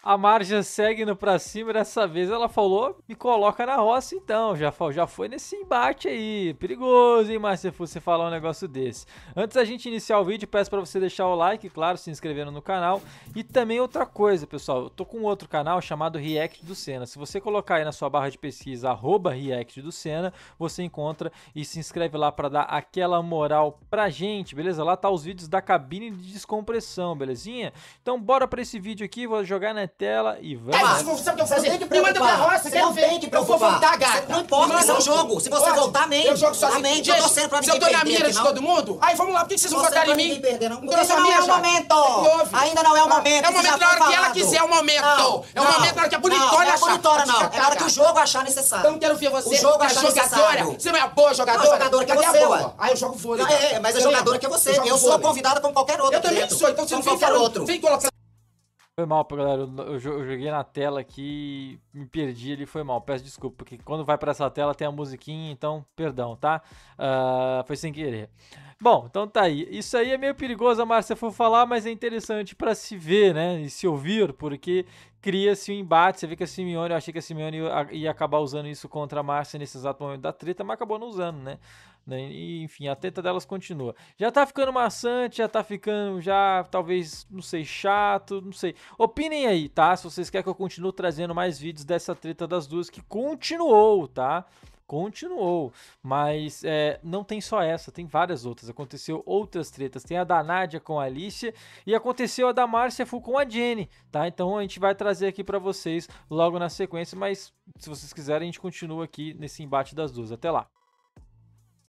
A Marja segue indo pra cima, dessa vez ela falou, me coloca na roça então, já, já foi nesse embate aí, perigoso hein Márcia se você falar um negócio desse. Antes da gente iniciar o vídeo, peço pra você deixar o like, claro, se inscrevendo no canal, e também outra coisa pessoal, eu tô com outro canal chamado React do Senna, se você colocar aí na sua barra de pesquisa, arroba React do Senna, você encontra e se inscreve lá pra dar aquela moral pra gente, beleza? Lá tá os vídeos da cabine de descompressão, belezinha? Então bora pra esse vídeo aqui, vou jogar na tela e vai. Cara, você sabe o que eu vou fazer? Me manda pra roça, você não tem que preocupar. Eu vou voltar, gata. Não importa, isso é um jogo. Se você voltar, mente. Eu jogo tá sozinho. Mente, eu tô sendo pra Se eu tô na mira de todo mundo, aí vamos lá, por que vocês vão votar em mim? Não não é o momento. Ainda não é o momento. É o momento na hora que ela quiser, é o momento. É o momento na hora que a bonitona achar. Não, é bonitona, não. É na hora que o jogo achar necessário. Então quero ver você. O jogo achar necessário. Você não é a boa é jogadora? jogadora que é você, Aí eu jogo vôlei. É, é, mas a é jogadora que é você. Eu sou convidada como qualquer outro. Eu também sou, então você não vem colocando. Foi mal, galera. Eu, joguei na tela aqui, me perdi ali, foi mal. Peço desculpa, porque quando vai para essa tela tem a musiquinha, então perdão, tá? Uh, foi sem querer. Bom, então tá aí. Isso aí é meio perigoso, a Márcia for falar, mas é interessante para se ver, né? E se ouvir, porque cria-se um embate. Você vê que a Simeone, eu achei que a Simeone ia acabar usando isso contra a Márcia nesse exato momento da treta, mas acabou não usando, né? Né? E, enfim, a teta delas continua. Já tá ficando maçante, já tá ficando, já talvez, não sei, chato, não sei. Opinem aí, tá? Se vocês querem que eu continue trazendo mais vídeos dessa treta das duas, que continuou, tá? continuou. Mas é, não tem só essa, tem várias outras. Aconteceu outras tretas. Tem a da Nádia com a Alicia e aconteceu a da Márcia Fu com a Jenny, tá? Então a gente vai trazer aqui para vocês logo na sequência, mas se vocês quiserem a gente continua aqui nesse embate das duas. Até lá.